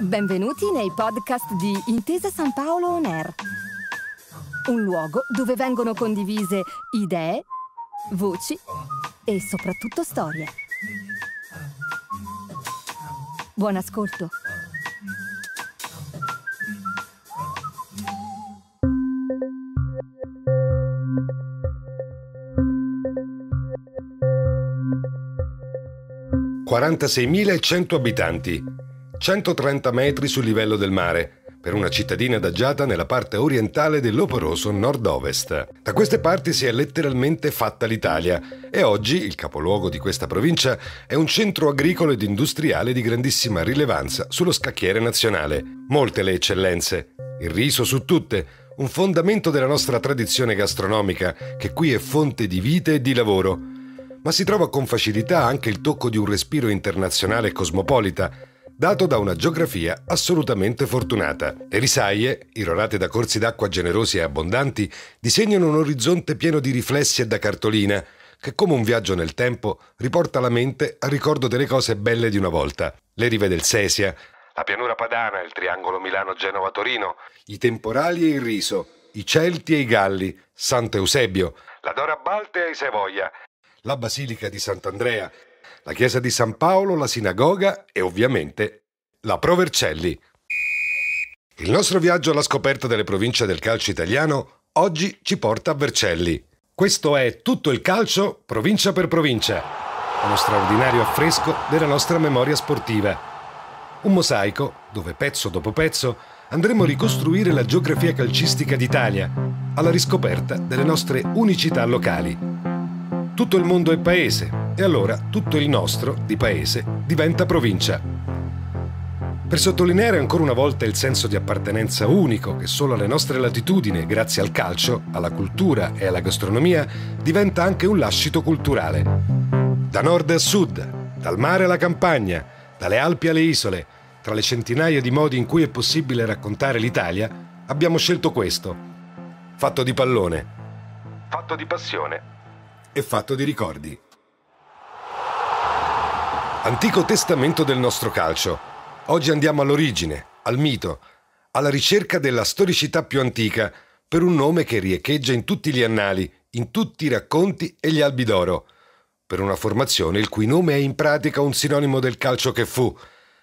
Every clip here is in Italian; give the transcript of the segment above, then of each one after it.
Benvenuti nei podcast di Intesa San Paolo On Air, un luogo dove vengono condivise idee, voci e soprattutto storie. Buon ascolto! 46.100 abitanti, 130 metri sul livello del mare, per una cittadina adagiata nella parte orientale dell'oporoso nord-ovest. Da queste parti si è letteralmente fatta l'Italia e oggi il capoluogo di questa provincia è un centro agricolo ed industriale di grandissima rilevanza sullo scacchiere nazionale. Molte le eccellenze, il riso su tutte, un fondamento della nostra tradizione gastronomica che qui è fonte di vita e di lavoro ma si trova con facilità anche il tocco di un respiro internazionale e cosmopolita, dato da una geografia assolutamente fortunata. Le risaie, irorate da corsi d'acqua generosi e abbondanti, disegnano un orizzonte pieno di riflessi e da cartolina, che come un viaggio nel tempo riporta la mente al ricordo delle cose belle di una volta. Le rive del Sesia, la pianura padana, il triangolo Milano-Genova-Torino, i temporali e il riso, i Celti e i Galli, Sant'Eusebio, la Dora Balte e i Sevoia, la Basilica di Sant'Andrea, la Chiesa di San Paolo, la Sinagoga e ovviamente la Provercelli. Il nostro viaggio alla scoperta delle province del calcio italiano oggi ci porta a Vercelli. Questo è tutto il calcio provincia per provincia, uno straordinario affresco della nostra memoria sportiva. Un mosaico dove pezzo dopo pezzo andremo a ricostruire la geografia calcistica d'Italia, alla riscoperta delle nostre unicità locali. Tutto il mondo è paese e allora tutto il nostro, di paese, diventa provincia. Per sottolineare ancora una volta il senso di appartenenza unico che solo alle nostre latitudini, grazie al calcio, alla cultura e alla gastronomia, diventa anche un lascito culturale. Da nord a sud, dal mare alla campagna, dalle Alpi alle isole, tra le centinaia di modi in cui è possibile raccontare l'Italia, abbiamo scelto questo. Fatto di pallone. Fatto di passione è fatto di ricordi. Antico testamento del nostro calcio. Oggi andiamo all'origine, al mito, alla ricerca della storicità più antica per un nome che riecheggia in tutti gli annali, in tutti i racconti e gli albi d'oro, per una formazione il cui nome è in pratica un sinonimo del calcio che fu,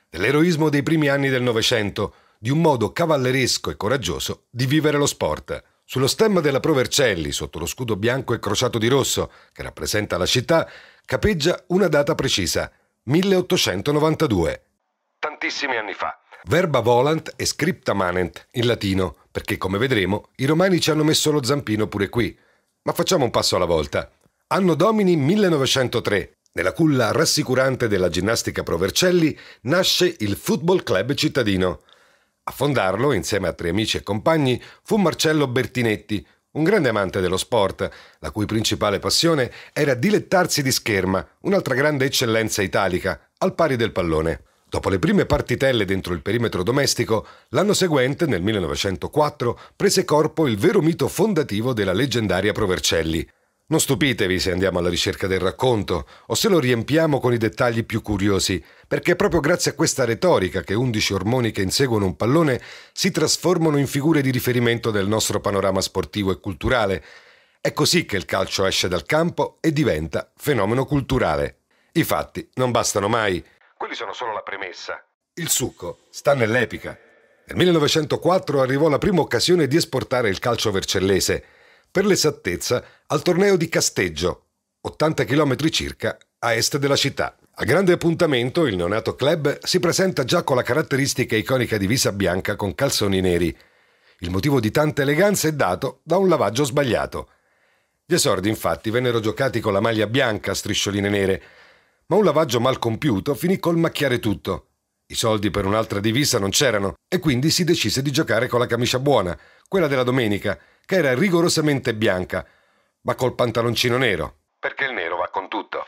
dell'eroismo dei primi anni del Novecento, di un modo cavalleresco e coraggioso di vivere lo sport. Sullo stemma della Pro Vercelli, sotto lo scudo bianco e crociato di rosso, che rappresenta la città, capeggia una data precisa, 1892. Tantissimi anni fa. Verba volant e scripta manent, in latino, perché come vedremo i romani ci hanno messo lo zampino pure qui. Ma facciamo un passo alla volta. Anno domini 1903. Nella culla rassicurante della ginnastica Pro Vercelli nasce il Football Club cittadino. A fondarlo, insieme a tre amici e compagni, fu Marcello Bertinetti, un grande amante dello sport, la cui principale passione era dilettarsi di scherma, un'altra grande eccellenza italica, al pari del pallone. Dopo le prime partitelle dentro il perimetro domestico, l'anno seguente, nel 1904, prese corpo il vero mito fondativo della leggendaria Provercelli, non stupitevi se andiamo alla ricerca del racconto o se lo riempiamo con i dettagli più curiosi, perché è proprio grazie a questa retorica che 11 ormoni che inseguono un pallone si trasformano in figure di riferimento del nostro panorama sportivo e culturale. È così che il calcio esce dal campo e diventa fenomeno culturale. I fatti non bastano mai. Quelli sono solo la premessa. Il succo sta nell'epica. Nel 1904 arrivò la prima occasione di esportare il calcio vercellese per l'esattezza, al torneo di Casteggio, 80 km circa a est della città. A grande appuntamento il neonato club si presenta già con la caratteristica iconica divisa bianca con calzoni neri. Il motivo di tanta eleganza è dato da un lavaggio sbagliato. Gli esordi infatti vennero giocati con la maglia bianca a striscioline nere, ma un lavaggio mal compiuto finì col macchiare tutto. I soldi per un'altra divisa non c'erano e quindi si decise di giocare con la camicia buona, quella della domenica, che era rigorosamente bianca, ma col pantaloncino nero. Perché il nero va con tutto.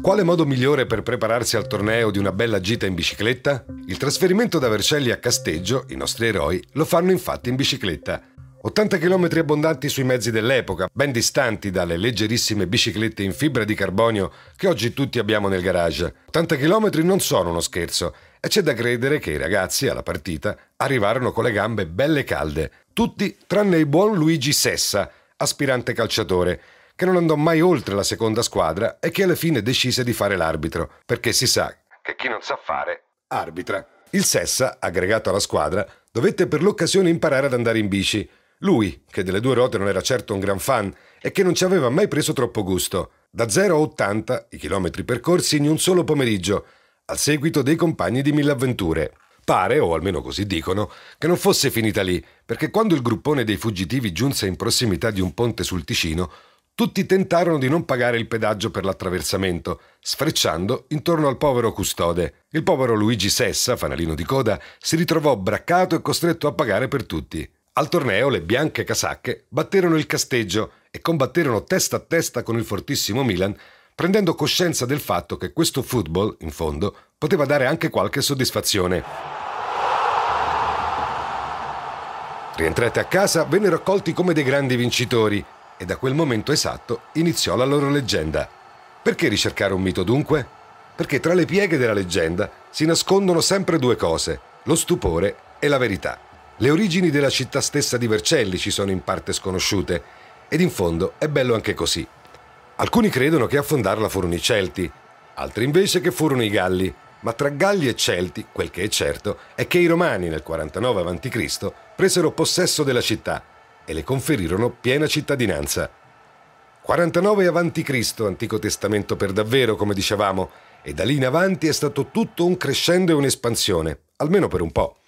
Quale modo migliore per prepararsi al torneo di una bella gita in bicicletta? Il trasferimento da Vercelli a Casteggio, i nostri eroi, lo fanno infatti in bicicletta 80 km abbondanti sui mezzi dell'epoca, ben distanti dalle leggerissime biciclette in fibra di carbonio che oggi tutti abbiamo nel garage. 80 km non sono uno scherzo e c'è da credere che i ragazzi alla partita arrivarono con le gambe belle calde, tutti tranne il buon Luigi Sessa, aspirante calciatore, che non andò mai oltre la seconda squadra e che alla fine decise di fare l'arbitro, perché si sa che chi non sa fare arbitra. Il Sessa, aggregato alla squadra, dovette per l'occasione imparare ad andare in bici lui, che delle due ruote non era certo un gran fan e che non ci aveva mai preso troppo gusto, da 0 a 80 i chilometri percorsi in un solo pomeriggio, al seguito dei compagni di mille avventure. Pare, o almeno così dicono, che non fosse finita lì, perché quando il gruppone dei fuggitivi giunse in prossimità di un ponte sul Ticino, tutti tentarono di non pagare il pedaggio per l'attraversamento, sfrecciando intorno al povero custode. Il povero Luigi Sessa, fanalino di coda, si ritrovò braccato e costretto a pagare per tutti. Al torneo le bianche casacche batterono il Casteggio e combatterono testa a testa con il fortissimo Milan, prendendo coscienza del fatto che questo football, in fondo, poteva dare anche qualche soddisfazione. Rientrate a casa, vennero accolti come dei grandi vincitori e da quel momento esatto iniziò la loro leggenda. Perché ricercare un mito dunque? Perché tra le pieghe della leggenda si nascondono sempre due cose, lo stupore e la verità. Le origini della città stessa di Vercelli ci sono in parte sconosciute ed in fondo è bello anche così. Alcuni credono che a fondarla furono i Celti, altri invece che furono i Galli, ma tra Galli e Celti quel che è certo è che i Romani nel 49 a.C. presero possesso della città e le conferirono piena cittadinanza. 49 a.C., Antico Testamento per davvero, come dicevamo, e da lì in avanti è stato tutto un crescendo e un'espansione, almeno per un po'.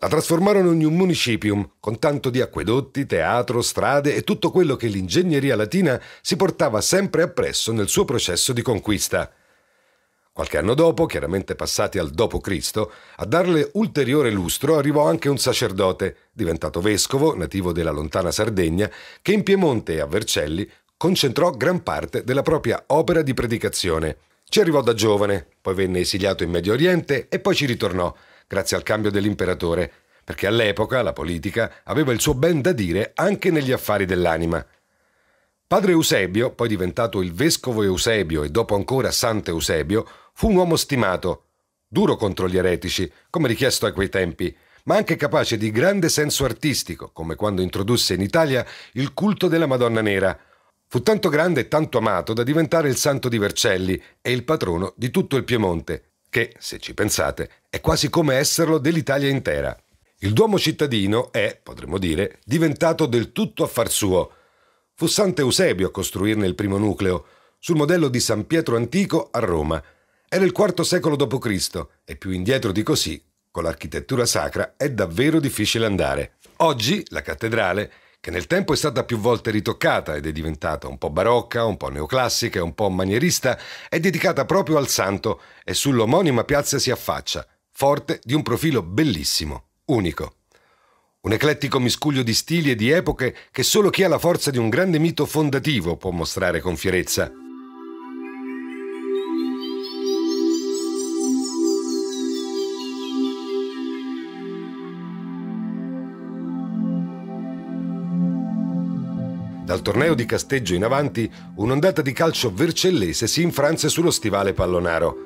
La trasformarono in un municipium con tanto di acquedotti, teatro, strade e tutto quello che l'ingegneria latina si portava sempre appresso nel suo processo di conquista. Qualche anno dopo, chiaramente passati al dopo Cristo, a darle ulteriore lustro arrivò anche un sacerdote, diventato vescovo, nativo della lontana Sardegna, che in Piemonte e a Vercelli concentrò gran parte della propria opera di predicazione. Ci arrivò da giovane, poi venne esiliato in Medio Oriente e poi ci ritornò grazie al cambio dell'imperatore, perché all'epoca la politica aveva il suo ben da dire anche negli affari dell'anima. Padre Eusebio, poi diventato il vescovo Eusebio e dopo ancora Santo Eusebio, fu un uomo stimato, duro contro gli eretici, come richiesto a quei tempi, ma anche capace di grande senso artistico, come quando introdusse in Italia il culto della Madonna Nera. Fu tanto grande e tanto amato da diventare il santo di Vercelli e il patrono di tutto il Piemonte che, se ci pensate, è quasi come esserlo dell'Italia intera. Il Duomo cittadino è, potremmo dire, diventato del tutto affar suo. Fu Sant'Eusebio a costruirne il primo nucleo, sul modello di San Pietro antico a Roma. Era il IV secolo d.C. e più indietro di così, con l'architettura sacra, è davvero difficile andare. Oggi la cattedrale che nel tempo è stata più volte ritoccata ed è diventata un po' barocca, un po' neoclassica e un po' manierista, è dedicata proprio al santo e sull'omonima piazza si affaccia, forte di un profilo bellissimo, unico. Un eclettico miscuglio di stili e di epoche che solo chi ha la forza di un grande mito fondativo può mostrare con fierezza. Dal torneo di Casteggio in avanti, un'ondata di calcio vercellese si infranse sullo stivale pallonaro.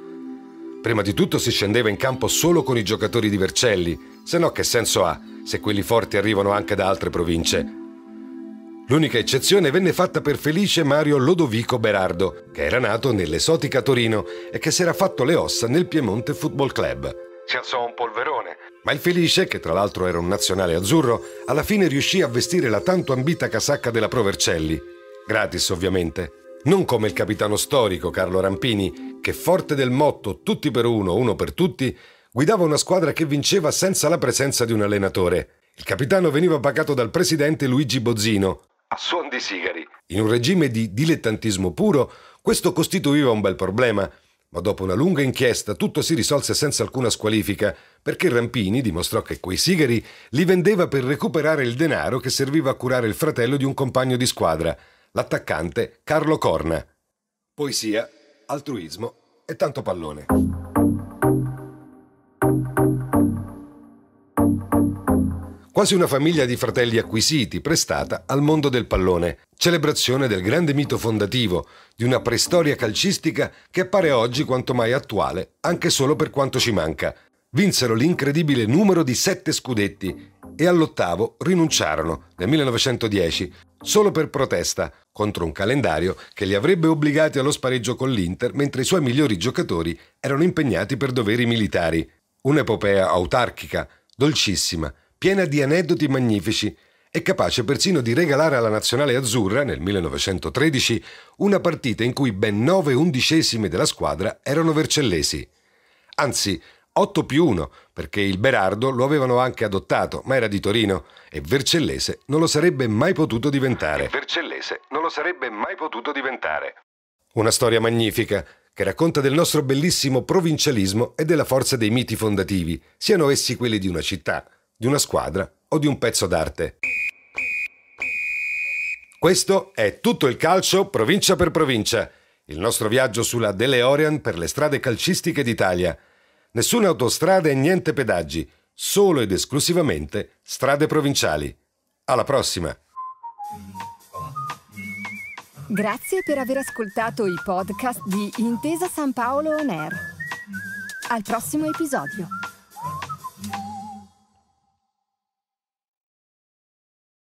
Prima di tutto si scendeva in campo solo con i giocatori di Vercelli, se no che senso ha se quelli forti arrivano anche da altre province? L'unica eccezione venne fatta per felice Mario Lodovico Berardo, che era nato nell'esotica Torino e che si era fatto le ossa nel Piemonte Football Club si alzò un polverone. Ma il Felice, che tra l'altro era un nazionale azzurro, alla fine riuscì a vestire la tanto ambita casacca della Provercelli. Gratis, ovviamente. Non come il capitano storico Carlo Rampini, che forte del motto tutti per uno, uno per tutti, guidava una squadra che vinceva senza la presenza di un allenatore. Il capitano veniva pagato dal presidente Luigi Bozzino. A suon di sigari. In un regime di dilettantismo puro, questo costituiva un bel problema, ma dopo una lunga inchiesta tutto si risolse senza alcuna squalifica, perché Rampini dimostrò che quei sigari li vendeva per recuperare il denaro che serviva a curare il fratello di un compagno di squadra, l'attaccante Carlo Corna. Poesia, altruismo e tanto pallone. quasi una famiglia di fratelli acquisiti prestata al mondo del pallone, celebrazione del grande mito fondativo, di una preistoria calcistica che appare oggi quanto mai attuale, anche solo per quanto ci manca. Vinsero l'incredibile numero di sette scudetti e all'ottavo rinunciarono nel 1910 solo per protesta contro un calendario che li avrebbe obbligati allo spareggio con l'Inter mentre i suoi migliori giocatori erano impegnati per doveri militari. Un'epopea autarchica, dolcissima, piena di aneddoti magnifici e capace persino di regalare alla nazionale azzurra, nel 1913, una partita in cui ben 9 undicesimi della squadra erano vercellesi. Anzi, 8 più 1, perché il Berardo lo avevano anche adottato, ma era di Torino e Vercellese non lo sarebbe mai potuto diventare. E Vercellese non lo sarebbe mai potuto diventare. Una storia magnifica che racconta del nostro bellissimo provincialismo e della forza dei miti fondativi, siano essi quelli di una città, di una squadra o di un pezzo d'arte. Questo è tutto il calcio provincia per provincia, il nostro viaggio sulla DeLorean per le strade calcistiche d'Italia. Nessuna autostrada e niente pedaggi, solo ed esclusivamente strade provinciali. Alla prossima! Grazie per aver ascoltato i podcast di Intesa San Paolo On Air. Al prossimo episodio!